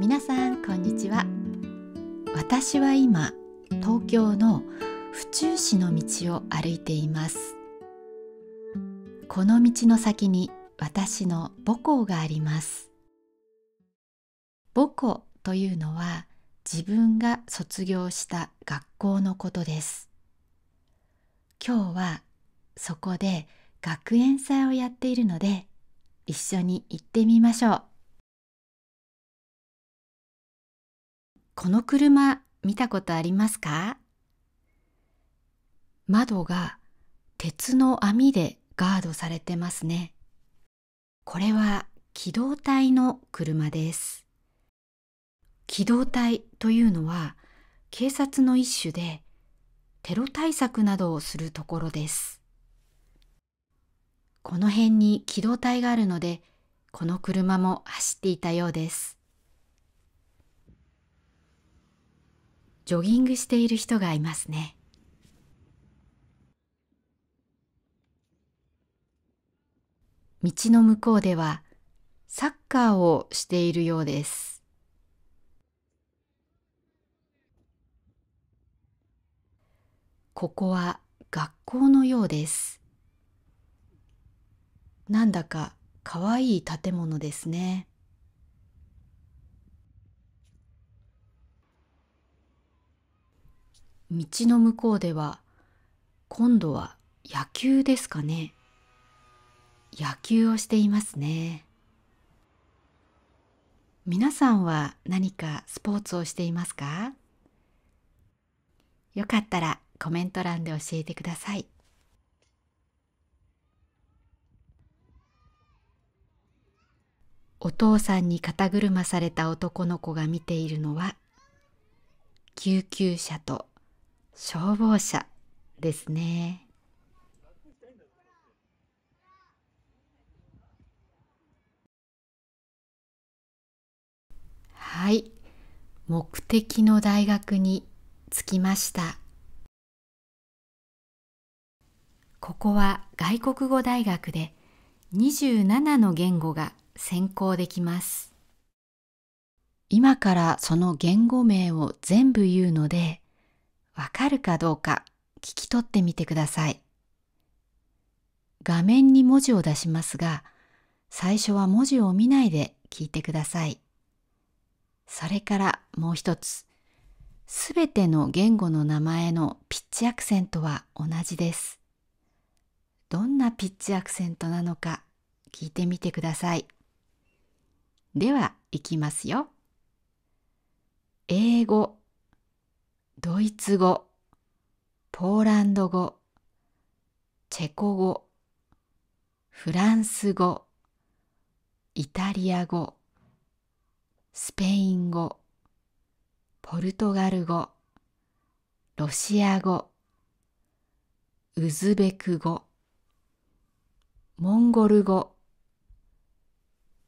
皆さんこんにちは私は今東京の府中市の道を歩いていますこの道の先に私の母校があります母校というのは自分が卒業した学校のことです今日はそこで学園祭をやっているので一緒に行ってみましょうこの車見たことありますか窓が鉄の網でガードされてますね。これは機動隊の車です。機動隊というのは警察の一種でテロ対策などをするところです。この辺に機動隊があるのでこの車も走っていたようです。ジョギングしている人がいますね道の向こうではサッカーをしているようですここは学校のようですなんだかかわいい建物ですね道の向こうでは今度は野球ですかね野球をしていますね皆さんは何かスポーツをしていますかよかったらコメント欄で教えてくださいお父さんに肩車された男の子が見ているのは救急車と消防車ですね。はい、目的の大学に着きました。ここは外国語大学で27の言語が専攻できます。今からその言語名を全部言うので、わかるかどうか聞き取ってみてください。画面に文字を出しますが、最初は文字を見ないで聞いてください。それからもう一つ。すべての言語の名前のピッチアクセントは同じです。どんなピッチアクセントなのか聞いてみてください。では、いきますよ。英語ドイツ語ポーランド語チェコ語フランス語イタリア語スペイン語ポルトガル語ロシア語ウズベク語モンゴル語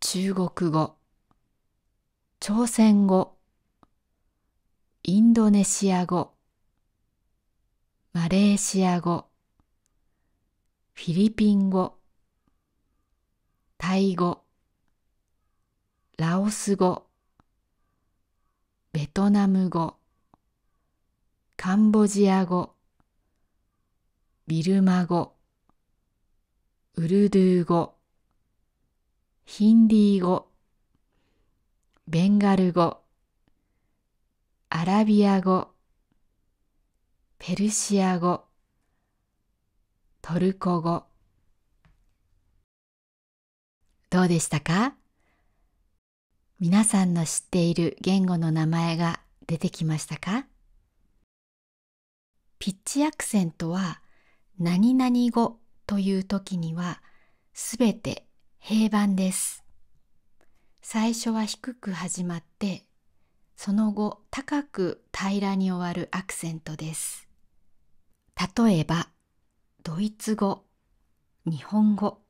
中国語朝鮮語インドネシア語マレーシア語フィリピン語タイ語ラオス語ベトナム語カンボジア語ビルマ語ウルドゥー語ヒンディー語ベンガル語アラビア語ペルシア語トルコ語どうでしたか皆さんの知っている言語の名前が出てきましたかピッチアクセントは何々語という時にはすべて平板です。最初は低く始まってその後高く平らに終わるアクセントです例えばドイツ語日本語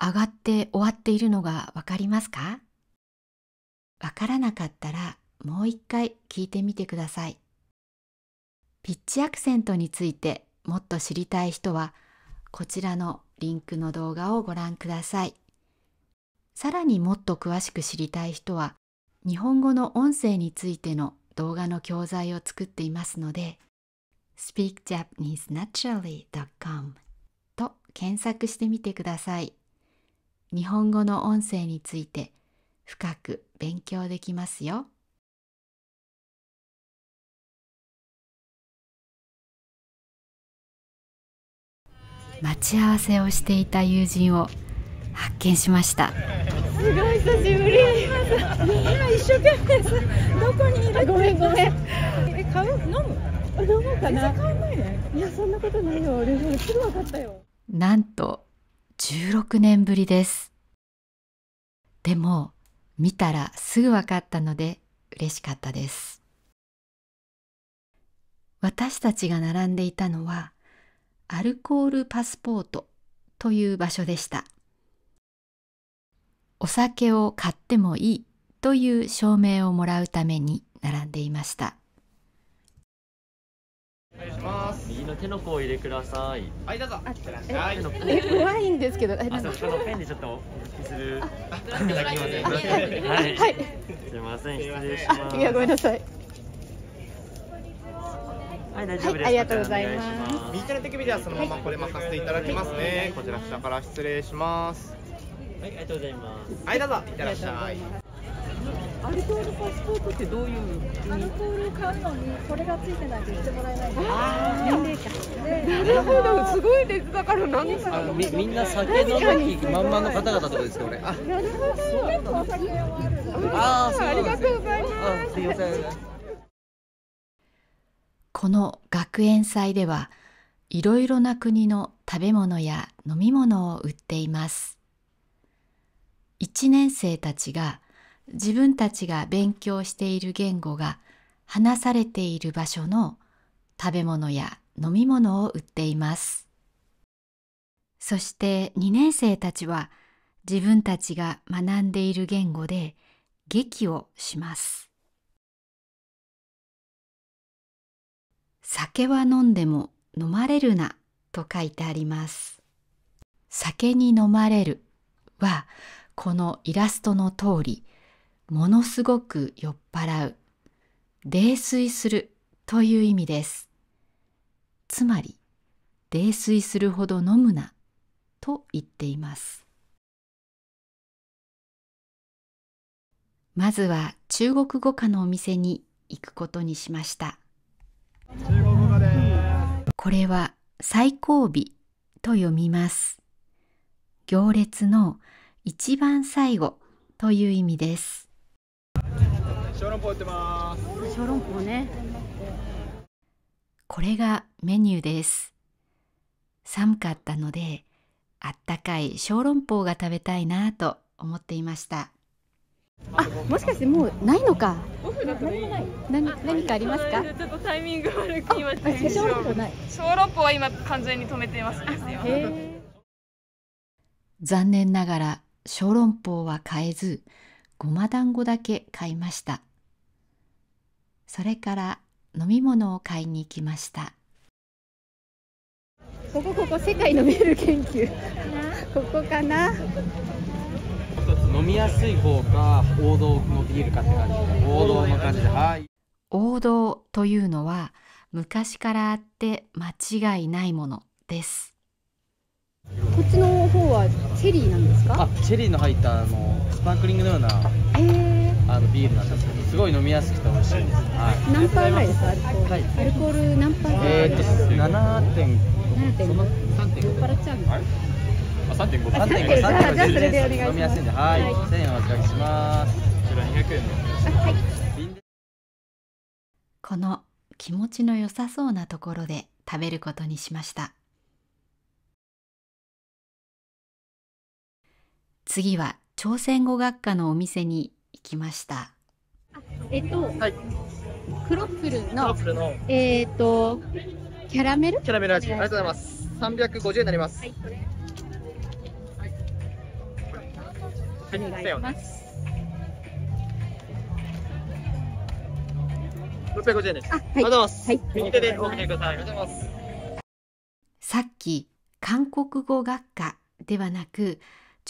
上がって終わっているのがわかりますかわからなかったらもう一回聞いてみてくださいピッチアクセントについてもっと知りたい人はこちらのリンクの動画をご覧くださいさらにもっと詳しく知りたい人は日本語の音声についての動画の教材を作っていますので speakjapanesenaturally.com と検索してみてください。日本語の音声について深く勉強できますよ。待ち合わせをしていた友人を発見しました。すごい久しぶり今一生懸命さどこにいるごめんごめんえ買う飲む飲もうかな買わないねいやそんなことないよ俺もすぐ分かったよなんと16年ぶりですでも見たらすぐ分かったので嬉しかったです私たちが並んでいたのはアルコールパスポートという場所でした。お酒を買ってもいいという証明をもらうために並んでいましたお願いします右の手の甲を入れくださいはいどうぞ怖いんですけどあそのペンでちょっとお聞きするはい、はい、すません失礼しますいやごめんなさいはい、大丈夫です、はい、ありがとうございます右手の手首ではそのままこれ巻せていただきますね、はい、こちら下から失礼しますはい、ありがとうございます。はい、どうぞ、いってらっしゃい。アルコールパスポートってどういうアルコール買うのにこれがついてないと言ってもらえないああ年齢かなるほどすごい列だから何であのみみんな酒飲む気満々の方々とかですか俺あなるほど結構お酒はあるのああありがとうございますすいませんこの学園祭ではいろいろな国の食べ物や飲み物を売っています1年生たちが自分たちが勉強している言語が話されている場所の食べ物や飲み物を売っています。そして2年生たちは自分たちが学んでいる言語で劇をします。酒は飲んでも飲まれるなと書いてあります。酒に飲まれるはこのイラストの通りものすごく酔っ払う泥酔するという意味ですつまり泥酔するほど飲むなと言っていますまずは中国語科のお店に行くことにしましたこれは最後尾と読みます行列の「一番最後という意味です。小籠包売ってます。小籠包ね。これがメニューです。寒かったので、あったかい小籠包が食べたいなと思っていました。あ、もしかしてもうないのか。オフだと何もない。何何かありますか。ちょっとタイミング悪く今小籠包ない。小籠包は今完全に止めています残念ながら小籠包は買えずごま団子だけ買いましたそれから飲み物を買いに行きましたここここ世界の見える研究ここかな飲みやすい方か王道のビールかって感じ王道の感じではい王道というのは昔からあって間違いないものですこっちの方はチェリーなんですかあチェリーの入ったあのスパークリングのようなあのビールなんですけどすごい飲みやすくて美味しいです、はい、何パーぐらいですかアルコール、はい、アルコール何パーぐらいですかえー、っと7.5その3.5酔っ払っちゃうあ、三点五。三点五。じゃあそれでお願いします。飲みやすいんで、はい。千、円お預かりします。こちら二百円の。はい。この気持ちの良さそうなところで食べることにしました。次は朝鮮語学科のお店に行きました。えっと、はい、クロップルの、ルのえっと、キャラメルキャラメル味、ありがとうございます。350円になります。はい、お願いします。百五十円です。あ、はい、ありがとうございます。はい、右手でお開けください。ありがとうございます。さっき、韓国語学科ではなく、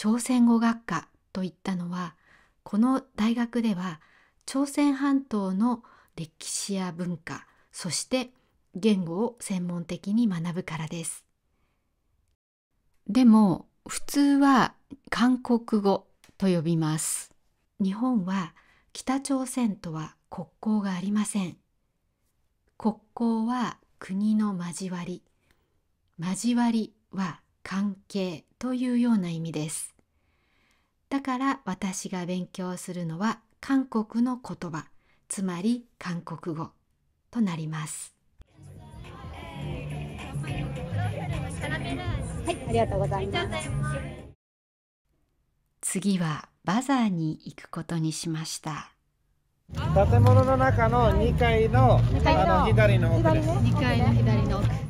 朝鮮語学科といったのはこの大学では朝鮮半島の歴史や文化そして言語を専門的に学ぶからです。でも普通は韓国語と呼びます。日本は北朝鮮とは国交がありません。国交は国の交わり。交わりは関係というような意味です。だから私が勉強するのは韓国の言葉、つまり韓国語となります。はい、ありがとうございます。次はバザーに行くことにしました。建物の中の2階の、はい、あの左の奥です。2階の左の奥。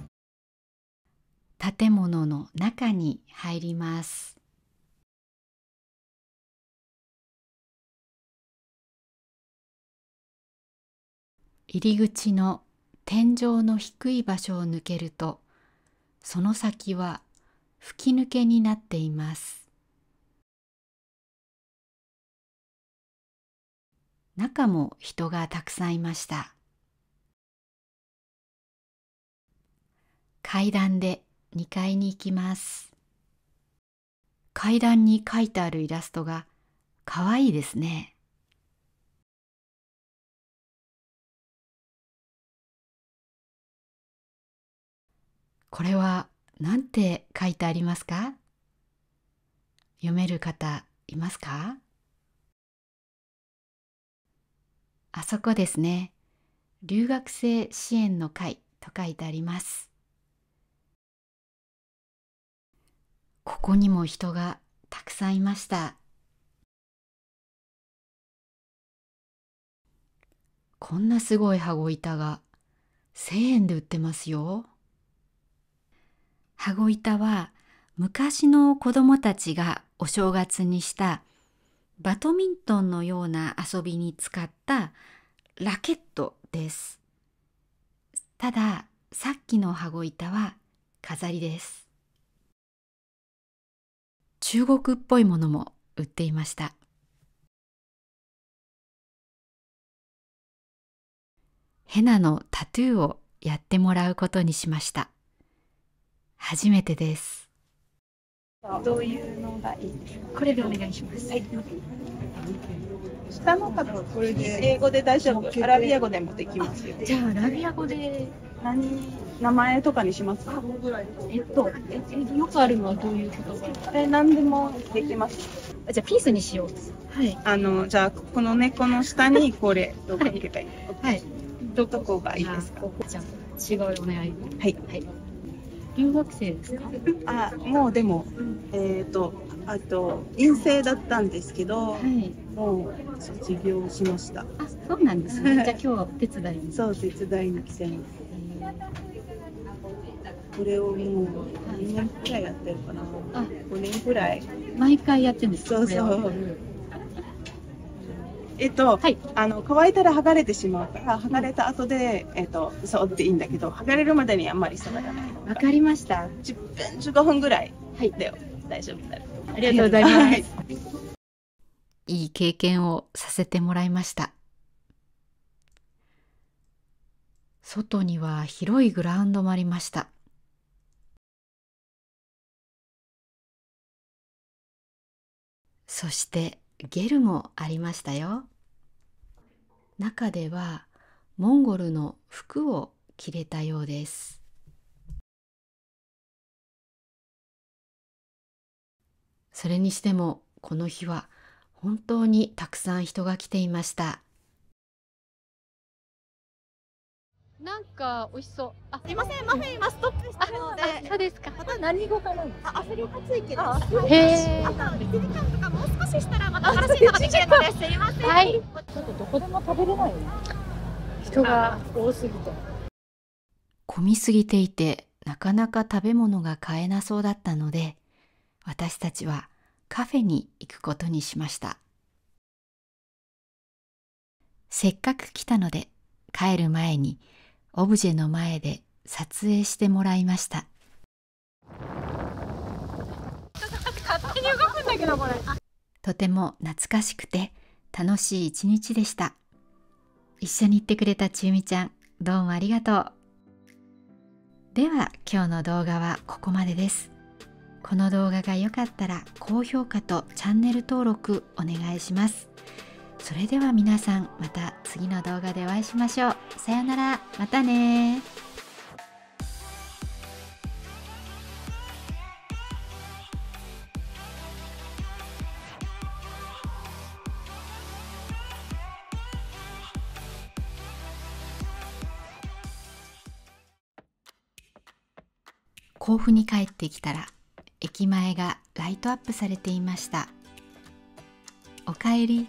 建物の中に入ります。入り口の天井の低い場所を抜けるとその先は吹き抜けになっています中も人がたくさんいました階段で2階に行きます階段に書いてあるイラストがかわいいですねこれは何て書いてありますか読める方いますかあそこですね。留学生支援の会と書いてあります。ここにも人がたくさんいましたこんなすごい羽子板が1円で売ってますよ羽子板は昔の子供たちがお正月にしたバドミントンのような遊びに使ったラケットですたださっきの羽子板は飾りです中国っぽいものも売っていましたヘナのタトゥーをやってもらうことにしました初めてですどういうのがいいこれでお願いします、はい、下の方これで英語で大丈夫アラビア語でもできますよじゃあアラビア語で何名前とかにしますかえっとえよくあるのはどういうこと。え何でもできますじゃあピースにしようはいあのじゃあこの猫の下にこれどこ行けばいいはいどこがいいですかじゃ違うお願いはい、はい、留学生ですかあもうでも、えっ、とあと陰性だったんですけど、はい、もう卒業しましたあそうなんですねじゃ今日はお手伝いにそう手伝いに来てますこれをもう2年くらいやってるかなあ5年くらい毎回やってるんですそうそうえっと、はい、あの乾いたら剥がれてしまうから剥がれた後で、えっと、触っていいんだけど剥がれるまでにあんまり触らないわかりました10分15分ぐらいだよ、はい、大丈夫だなありがとうございます、はい、いい経験をさせてもらいました外には広いグラウンドもありました。そしてゲルもありましたよ。中ではモンゴルの服を着れたようです。それにしてもこの日は本当にたくさん人が来ていました。なんか美味しそう。あ、すいません、マフィン今ストップしてので。そうですか。また何語かなんですか。アフリカ地域です。あと1時間とかもう少ししたらまた新しいのができるのですいません。はい。ちょっとどこでも食べれない人が多すぎて。混みすぎていてなかなか食べ物が買えなそうだったので、私たちはカフェに行くことにしました。せっかく来たので帰る前に。オブジェの前で撮影してもらいましたとても懐かしくて楽しい一日でした一緒に行ってくれたちゆみちゃんどうもありがとうでは今日の動画はここまでですこの動画が良かったら高評価とチャンネル登録お願いしますそれでは皆さんまた次の動画でお会いしましょうさようならまたね甲府に帰ってきたら駅前がライトアップされていましたおかえり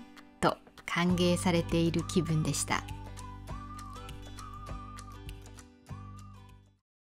歓迎されている気分でした。